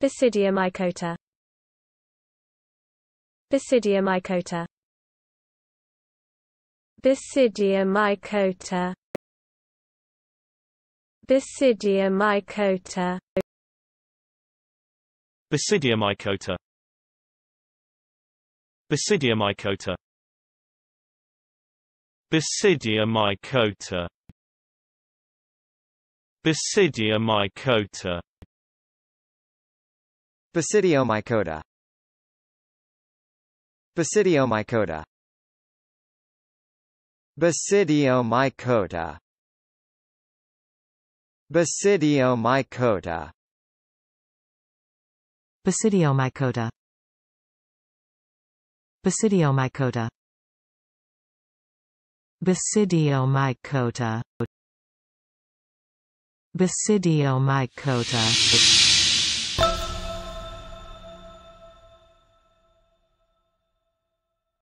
Basidia mycota Basidia mycota Basidia mycota Basidia mycota Basidia mycota Basidia mycota Basidia mycota Basidia mycota Basidiomycota Basidiomycota Basidiomycota Basidiomycota Basidiomycota Basidiomycota Basidiomycota Basidiomycota